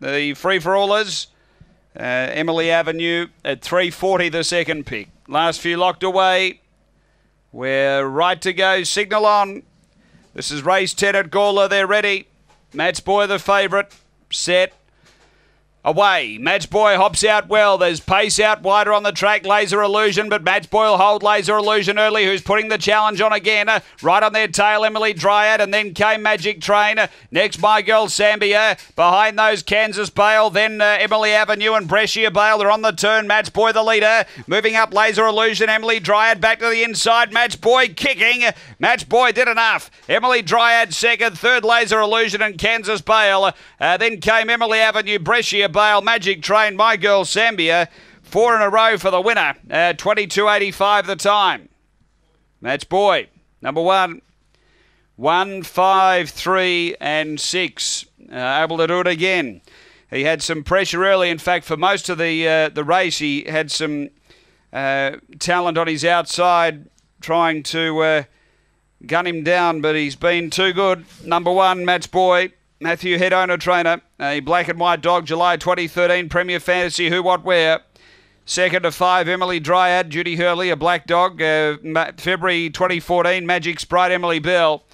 the free for allers. Uh, Emily Avenue at 340, the second pick. Last few locked away. We're right to go. Signal on. This is race 10 at Gawler. They're ready. Matt's Boy, the favourite. Set. Away. Matchboy hops out well. There's pace out wider on the track. Laser Illusion, but Matchboy will hold Laser Illusion early, who's putting the challenge on again. Uh, right on their tail, Emily Dryad, and then came Magic Train. Next, My Girl Sambia. Behind those, Kansas Bale. Then uh, Emily Avenue and Brescia Bale. They're on the turn. Matchboy the leader. Moving up, Laser Illusion. Emily Dryad back to the inside. Matchboy kicking. Matchboy did enough. Emily Dryad second. Third, Laser Illusion and Kansas Bale. Uh, then came Emily Avenue, Brescia Bale Magic Train, My Girl Zambia. Four in a row for the winner. at uh, 22.85 the time. That's boy. Number one. One, five, three, and six. Uh, able to do it again. He had some pressure early. In fact, for most of the uh, the race, he had some uh, talent on his outside, trying to uh, gun him down. But he's been too good. Number one, Match Boy. Matthew Head owner trainer, a black and white dog, July 2013 Premier Fantasy Who What Where. Second of five, Emily Dryad, Judy Hurley, a black dog, uh, February 2014 Magic Sprite, Emily Bell.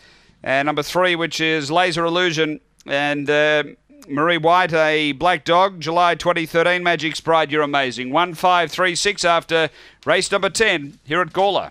And number three, which is Laser Illusion, and uh, Marie White, a black dog, July 2013 Magic Sprite. You're amazing. 1536 after race number 10 here at Gawler.